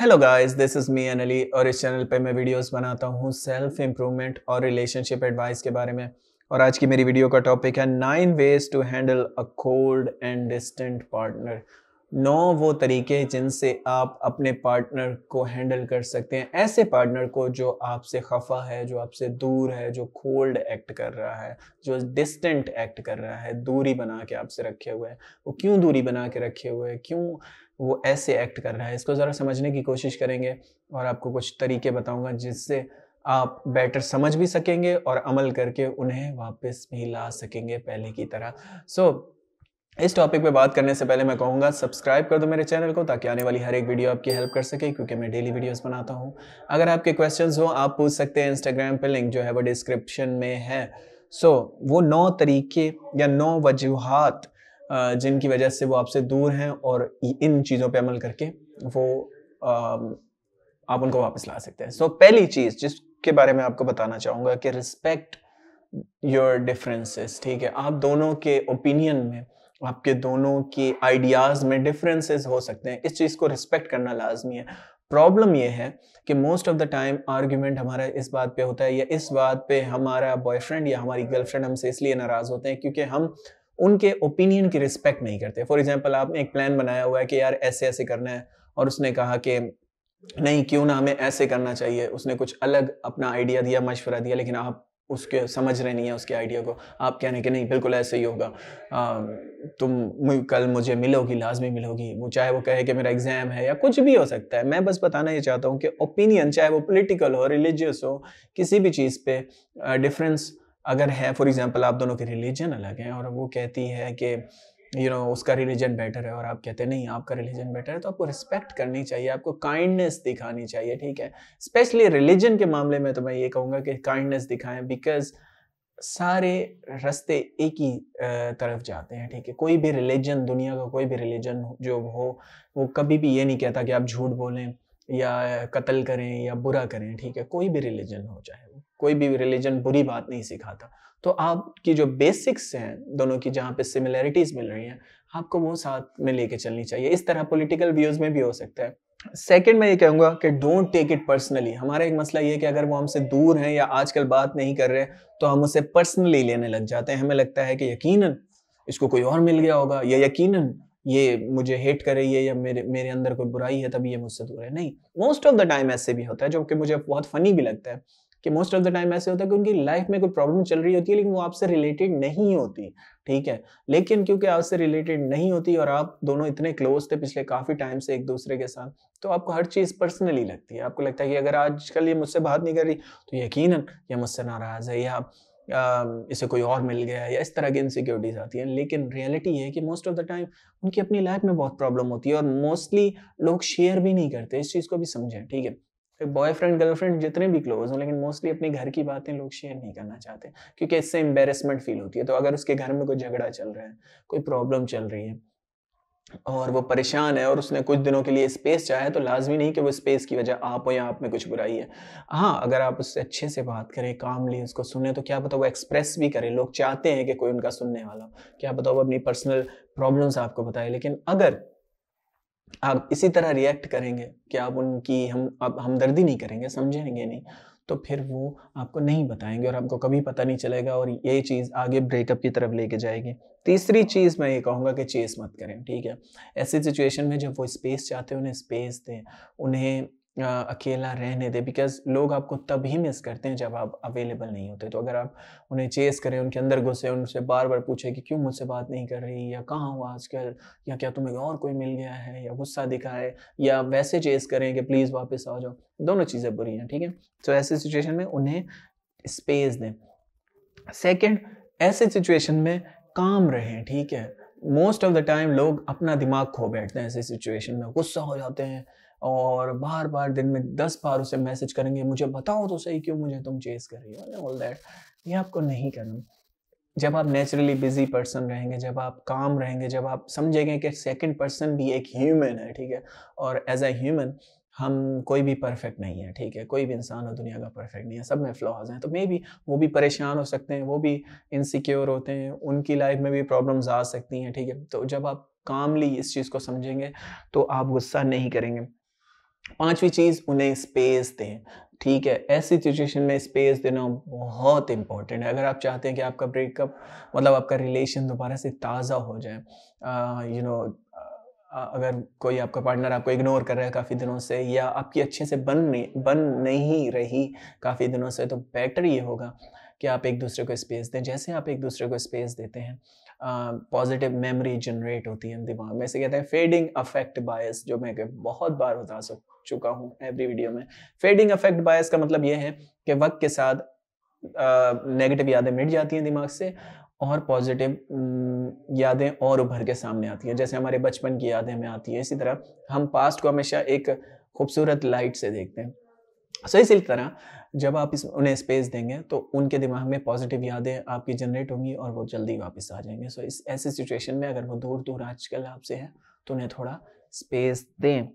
hello guys this is me Anly और इस channel पे मैं वीडियोस बनाता हूँ सेल्फ इम्प्रूवमेंट और रिलेशनशिप एडवाइस के बारे में और आज की मेरी वीडियो का टॉपिक है nine ways to handle a cold and distant partner नौ वो तरीके जिनसे आप अपने पार्टनर को हैंडल कर सकते हैं ऐसे पार्टनर को जो आपसे खफा है जो आपसे दूर है जो कोल्ड एक्ट कर रहा है जो डिस्टेंट एक्ट कर रहा है दूरी बना के आपसे रखे हुए हैं वो क्यों दूरी बना के रखे हुए हैं क्यों वो ऐसे एक्ट कर रहा है इसको ज़रा समझने की कोशिश करेंगे और आपको कुछ तरीके बताऊँगा जिससे आप बेटर समझ भी सकेंगे और अमल करके उन्हें वापस भी ला सकेंगे पहले की तरह सो so, इस टॉपिक पे बात करने से पहले मैं कहूँगा सब्सक्राइब कर दो मेरे चैनल को ताकि आने वाली हर एक वीडियो आपकी हेल्प कर सके क्योंकि मैं डेली वीडियोस बनाता हूँ अगर आपके क्वेश्चंस हो आप पूछ सकते हैं इंस्टाग्राम पे लिंक जो है वो डिस्क्रिप्शन में है सो so, वो नौ तरीके या नौ वजूहत जिनकी वजह से वो आपसे दूर हैं और इन चीज़ों पर अमल करके वो आप उनको वापस ला सकते हैं सो so, पहली चीज़ जिसके बारे में आपको बताना चाहूँगा कि रिस्पेक्ट योर डिफरेंसेस ठीक है आप दोनों के ओपिनियन में आपके दोनों की आइडियाज़ में डिफरेंसेस हो सकते हैं इस चीज़ को रिस्पेक्ट करना लाजमी है प्रॉब्लम यह है कि most of the time argument हमारा इस बात पे होता है या इस बात पे हमारा बॉयफ्रेंड या हमारी गर्लफ्रेंड हमसे इसलिए नाराज़ होते हैं क्योंकि हम उनके ओपिनियन की रिस्पेक्ट नहीं करते फॉर एग्जाम्पल आपने एक प्लान बनाया हुआ है कि यार ऐसे ऐसे करना है और उसने कहा कि नहीं क्यों ना हमें ऐसे करना चाहिए उसने कुछ अलग अपना आइडिया दिया मशवरा दिया लेकिन आप उसके समझ रहे नहीं है उसके आइडिया को आप कहने के नहीं बिल्कुल ऐसे ही होगा आ, तुम कल मुझे मिलोगी लाजमी मिलोगी वो चाहे वो कहे कि मेरा एग्ज़ाम है या कुछ भी हो सकता है मैं बस बताना ये चाहता हूँ कि ओपिनियन चाहे वो पॉलिटिकल हो रिलीजियस हो किसी भी चीज़ पे डिफरेंस अगर है फॉर एग्ज़ाम्पल आप दोनों के रिलीजन अलग हैं और वो कहती है कि यू नो उसका रिलीजन बेटर है और आप कहते हैं नहीं आपका रिलीजन बेटर है तो आपको रिस्पेक्ट करनी चाहिए आपको काइंडनेस दिखानी चाहिए ठीक है स्पेशली रिलीजन के मामले में तो मैं ये कहूँगा कि काइंडनेस दिखाएं बिकॉज सारे रास्ते एक ही तरफ जाते हैं ठीक है कोई भी रिलीजन दुनिया का कोई भी रिलीजन जो हो वो कभी भी ये नहीं कहता कि आप झूठ बोलें या कत्ल करें या बुरा करें ठीक है कोई भी रिलीजन हो चाहे कोई भी रिलीजन बुरी बात नहीं सिखाता तो आपकी जो बेसिक्स हैं दोनों की जहाँ पे सिमिलैरिटीज मिल रही हैं आपको वो साथ में लेके चलनी चाहिए इस तरह पॉलिटिकल व्यूज में भी हो सकता है सेकेंड मैं ये कहूँगा कि डोंट टेक इट पर्सनली हमारा एक मसला ये है कि अगर वो हमसे दूर हैं या आजकल बात नहीं कर रहे तो हम उसे पर्सनली लेने लग जाते हैं हमें लगता है कि यकीनन इसको कोई और मिल गया होगा या यकीनन ये मुझे हेट कर रही है या मेरे मेरे अंदर कोई बुराई है तभी ये मुझसे दूर है नहीं मोस्ट ऑफ द टाइम ऐसे भी होता है जो कि मुझे बहुत फनी भी लगता है कि मोस्ट ऑफ द टाइम ऐसे होता है कि उनकी लाइफ में कोई प्रॉब्लम चल रही होती है लेकिन वो आपसे रिलेटेड नहीं होती ठीक है लेकिन क्योंकि आपसे रिलेटेड नहीं होती और आप दोनों इतने क्लोज थे पिछले काफ़ी टाइम से एक दूसरे के साथ तो आपको हर चीज़ पर्सनली लगती है आपको लगता है कि अगर आजकल ये मुझसे बात नहीं कर रही तो यकीन ये मुझसे नाराज़ है या इसे कोई और मिल गया या इस तरह की इनसिक्योरिटीज आती है लेकिन रियलिटी है कि मोस्ट ऑफ द टाइम उनकी अपनी लाइफ में बहुत प्रॉब्लम होती है और मोस्टली लोग शेयर भी नहीं करते इस चीज़ को भी समझें ठीक है बॉयफ्रेंड गर्लफ्रेंड जितने भी क्लोज हों लेकिन मोस्टली अपने घर की बातें लोग शेयर नहीं करना चाहते क्योंकि इससे एम्बेरसमेंट फील होती है तो अगर उसके घर में कोई झगड़ा चल रहा है कोई प्रॉब्लम चल रही है और वो परेशान है और उसने कुछ दिनों के लिए स्पेस चाहे तो लाजमी नहीं कि वो स्पेस की वजह आप हो या आप में कुछ बुराई है हाँ अगर आप उससे अच्छे से बात करें काम कामली उसको सुने तो क्या पता वो एक्सप्रेस भी करे लोग चाहते हैं कि कोई उनका सुनने वाला क्या पता वो अपनी पर्सनल प्रॉब्लम्स आपको बताए लेकिन अगर आप इसी तरह रिएक्ट करेंगे कि आप उनकी हम आप हमदर्दी नहीं करेंगे समझेंगे नहीं तो फिर वो आपको नहीं बताएंगे और आपको कभी पता नहीं चलेगा और ये चीज़ आगे ब्रेकअप की तरफ लेके जाएगी तीसरी चीज़ मैं ये कहूँगा कि चेस मत करें ठीक है ऐसी सिचुएशन में जब वो स्पेस चाहते हैं उन्हें स्पेस दें उन्हें अकेला रहने दे बिकॉज लोग आपको तभी मिस करते हैं जब आप अवेलेबल नहीं होते तो अगर आप उन्हें चेस करें उनके अंदर घुसे उनसे बार बार पूछे कि क्यों मुझसे बात नहीं कर रही या कहाँ हुआ आजकल या क्या तुम्हें और कोई मिल गया है या गुस्सा दिखा है या वैसे चेस करें कि प्लीज़ वापस आ जाओ दोनों चीज़ें बुरी हैं ठीक है तो ऐसे सिचुएशन में उन्हें स्पेस दें सेकेंड ऐसे सिचुएशन में काम रहें ठीक है मोस्ट ऑफ द टाइम लोग अपना दिमाग खो बैठते हैं ऐसी सिचुएशन में गुस्सा हो जाते हैं और बार बार दिन में दस बार उसे मैसेज करेंगे मुझे बताओ तो सही क्यों मुझे तुम चेस कर रही हो ऑल दैट ये आपको नहीं करना जब आप नेचुरली बिजी पर्सन रहेंगे जब आप काम रहेंगे जब आप समझेंगे कि सेकंड पर्सन भी एक ह्यूमन है ठीक है और एज ए ह्यूमन हम कोई भी परफेक्ट नहीं है ठीक है कोई भी इंसान और दुनिया का परफेक्ट नहीं है सब में फ्लॉज हैं तो मे बी वो भी परेशान हो सकते हैं वो भी इनसिक्योर होते हैं उनकी लाइफ में भी प्रॉब्लम्स आ सकती हैं ठीक है तो जब आप कामली इस चीज़ को समझेंगे तो आप गुस्सा नहीं करेंगे पांचवी चीज उन्हें स्पेस दें ठीक है ऐसी सिचुएशन में स्पेस देना बहुत इंपॉर्टेंट है अगर आप चाहते हैं कि आपका ब्रेकअप मतलब आपका रिलेशन दोबारा से ताज़ा हो जाए यू नो अगर कोई आपका पार्टनर आपको इग्नोर कर रहा है काफ़ी दिनों से या आपकी अच्छे से बन नहीं बन नहीं रही काफ़ी दिनों से तो बेटर ये होगा कि आप एक दूसरे को स्पेस दें जैसे आप एक दूसरे को स्पेस देते हैं पॉजिटिव मेमोरी जनरेट होती है दिमाग में से कहते हैं फेडिंग अफेक्ट बायस जो मैं बहुत बार बता चुका हूँ एवरी वीडियो में फेडिंग अफेक्ट बायस का मतलब यह है कि वक्त के साथ नेगेटिव यादें मिट जाती हैं दिमाग से और पॉजिटिव यादें और उभर के सामने आती हैं जैसे हमारे बचपन की यादें हमें आती हैं इसी तरह हम पास्ट को हमेशा एक खूबसूरत लाइट से देखते हैं सो तो इसी तरह जब आप इस उन्हें स्पेस देंगे तो उनके दिमाग में पॉजिटिव यादें आपकी जनरेट होंगी और वो जल्दी वापस आ जाएंगे सो so, इस ऐसे सिचुएशन में अगर वो दूर दूर आजकल आपसे है तो उन्हें थोड़ा स्पेस दें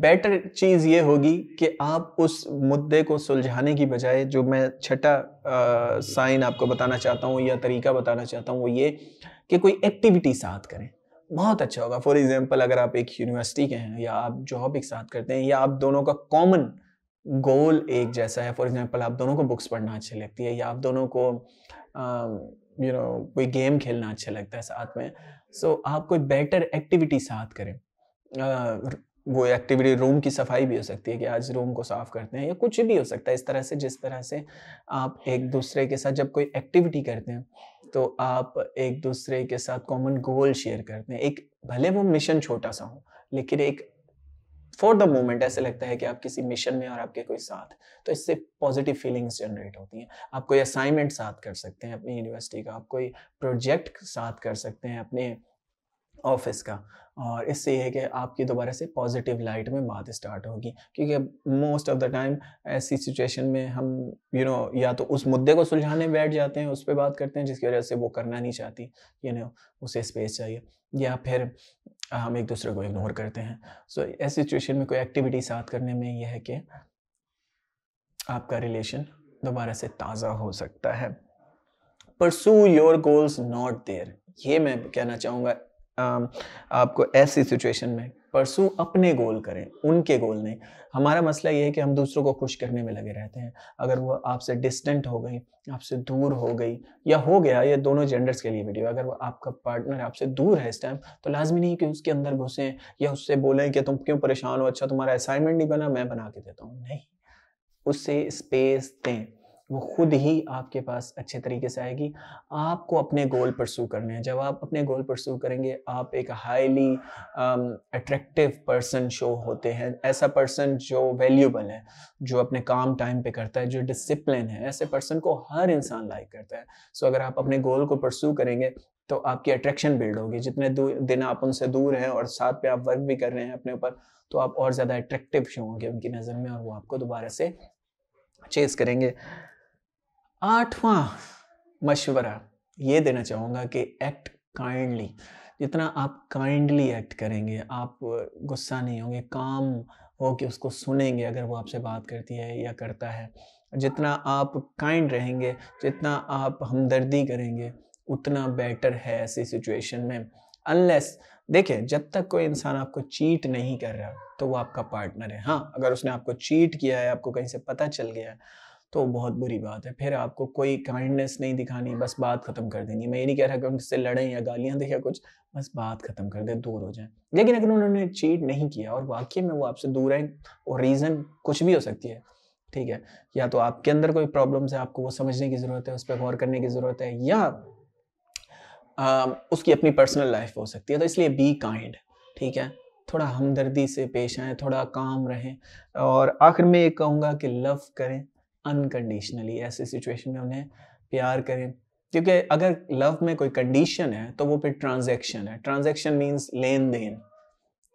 बेटर चीज़ ये होगी कि आप उस मुद्दे को सुलझाने की बजाय जो मैं छठा साइन आपको बताना चाहता हूँ या तरीका बताना चाहता हूँ वो ये कि कोई एक्टिविटी साथ करें बहुत अच्छा होगा फॉर एग्जाम्पल अगर आप एक यूनिवर्सिटी के हैं या आप जॉब एक साथ करते हैं या आप दोनों का कॉमन गोल एक जैसा है फॉर एग्जांपल आप दोनों को बुक्स पढ़ना अच्छी लगती है या आप दोनों को यू um, नो कोई गेम खेलना अच्छा लगता है साथ में सो so, आप कोई बेटर एक्टिविटी साथ करें uh, वो एक्टिविटी रूम की सफाई भी हो सकती है कि आज रूम को साफ करते हैं या कुछ भी हो सकता है इस तरह से जिस तरह से आप एक दूसरे के साथ जब कोई एक्टिविटी करते हैं तो आप एक दूसरे के साथ कॉमन गोल शेयर करते हैं एक भले वो मिशन छोटा सा हो लेकिन एक फॉर द मोमेंट ऐसे लगता है कि आप किसी मिशन में और आपके कोई साथ तो इससे पॉजिटिव फीलिंग्स जनरेट होती हैं आप कोई असाइनमेंट साथ कर सकते हैं अपनी यूनिवर्सिटी का आप कोई प्रोजेक्ट साथ कर सकते हैं अपने ऑफिस का और इससे यह है कि आपकी दोबारा से पॉजिटिव लाइट में बात स्टार्ट होगी क्योंकि मोस्ट ऑफ द टाइम ऐसी सिचुएशन में हम यू you नो know, या तो उस मुद्दे को सुलझाने बैठ जाते हैं उस पर बात करते हैं जिसकी वजह से वो करना नहीं चाहती यू you नो know, उसे स्पेस चाहिए या फिर हम एक दूसरे को इग्नोर करते हैं सो so, ऐसी सिचुएशन में कोई एक्टिविटी साथ करने में यह है कि आपका रिलेशन दोबारा से ताज़ा हो सकता है pursue your goals not there ये मैं कहना चाहूँगा Um, आपको ऐसी सिचुएशन में परसों अपने गोल करें उनके गोल नहीं हमारा मसला ये है कि हम दूसरों को खुश करने में लगे रहते हैं अगर वो आपसे डिस्टेंट हो गई आपसे दूर हो गई या हो गया ये दोनों जेंडर्स के लिए वीडियो अगर वो आपका पार्टनर आपसे दूर है इस टाइम तो लाजमी नहीं कि उसके अंदर घुसें या उससे बोलें कि तुम क्यों परेशान हो अच्छा तुम्हारा असाइनमेंट नहीं बना मैं बना के देता हूँ नहीं उससे स्पेस दें वो खुद ही आपके पास अच्छे तरीके से आएगी आपको अपने गोल परसू करने हैं जब आप अपने गोल परसू करेंगे आप एक हाईली अट्रैक्टिव पर्सन शो होते हैं ऐसा पर्सन जो वैल्यूबल है जो अपने काम टाइम पे करता है जो डिसिप्लिन है ऐसे पर्सन को हर इंसान लाइक करता है सो so, अगर आप अपने गोल को परसू करेंगे तो आपकी अट्रैक्शन बिल्ड होगी जितने दिन आप उनसे दूर हैं और साथ पे आप वर्क भी कर रहे हैं अपने ऊपर तो आप और ज़्यादा अट्रैक्टिव शो होंगे उनकी नज़र में और वो आपको दोबारा से चेस करेंगे आठवां मशवरा ये देना चाहूँगा कि एक्ट काइंडली जितना आप काइंडली एक्ट करेंगे आप गुस्सा नहीं होंगे काम हो कि उसको सुनेंगे अगर वो आपसे बात करती है या करता है जितना आप काइंड रहेंगे जितना आप हमदर्दी करेंगे उतना बेटर है ऐसी सिचुएशन में अनलेस देखिए जब तक कोई इंसान आपको चीट नहीं कर रहा तो वो आपका पार्टनर है हाँ अगर उसने आपको चीट किया है आपको कहीं से पता चल गया है तो बहुत बुरी बात है फिर आपको कोई काइंडनेस नहीं दिखानी बस बात ख़त्म कर देनी मैं ये नहीं कह रहा कि उनसे लड़ें या गालियाँ दें या कुछ बस बात ख़त्म कर दें दूर हो जाए लेकिन अगर उन्होंने चीट नहीं किया और वाकई में वो आपसे दूर है और रीज़न कुछ भी हो सकती है ठीक है या तो आपके अंदर कोई प्रॉब्लम्स है आपको वो समझने की ज़रूरत है उस पर गौर करने की ज़रूरत है या आ, उसकी अपनी पर्सनल लाइफ हो सकती है तो इसलिए बी काइंड ठीक है थोड़ा हमदर्दी से पेश आए थोड़ा काम रहें और आखिर में ये कहूँगा कि लव करें अनकंडीशनली ऐसे सिचुएशन में उन्हें प्यार करें क्योंकि अगर लव में कोई कंडीशन है तो वो फिर ट्रांजेक्शन है ट्रांजेक्शन मीन्स लेन देन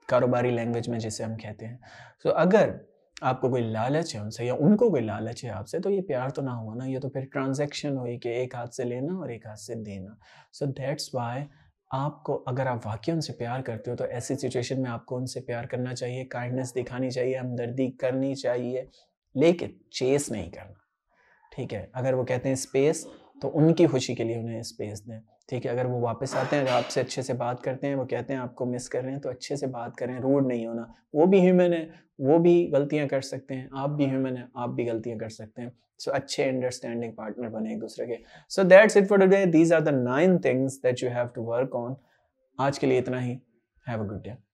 कारोबारी लैंग्वेज में जिसे हम कहते हैं सो so, अगर आपको कोई लालच है उनसे या उनको कोई लालच है आपसे तो ये प्यार तो ना हुआ ना ये तो फिर ट्रांजेक्शन हुई कि एक हाथ से लेना और एक हाथ से देना सो दैट्स वाई आपको अगर आप वाकई उनसे प्यार करते हो तो ऐसी सिचुएशन में आपको उनसे प्यार करना चाहिए काइंडनेस दिखानी चाहिए हमदर्दी करनी चाहिए लेकिन चेस नहीं करना ठीक है अगर वो कहते हैं स्पेस तो उनकी खुशी के लिए उन्हें स्पेस दें ठीक है अगर वो वापस आते हैं आपसे अच्छे से बात करते हैं वो कहते हैं आपको मिस कर रहे हैं तो अच्छे से बात करें रूड नहीं होना वो भी ह्यूमन है वो भी गलतियां कर सकते हैं आप भी ह्यूमन है आप भी गलतियां कर सकते हैं सो so, अच्छे अंडरस्टैंडिंग पार्टनर बने एक दूसरे के so that's it for today these are the nine things that you have to work on आज के लिए इतना ही हैव अ गुड डे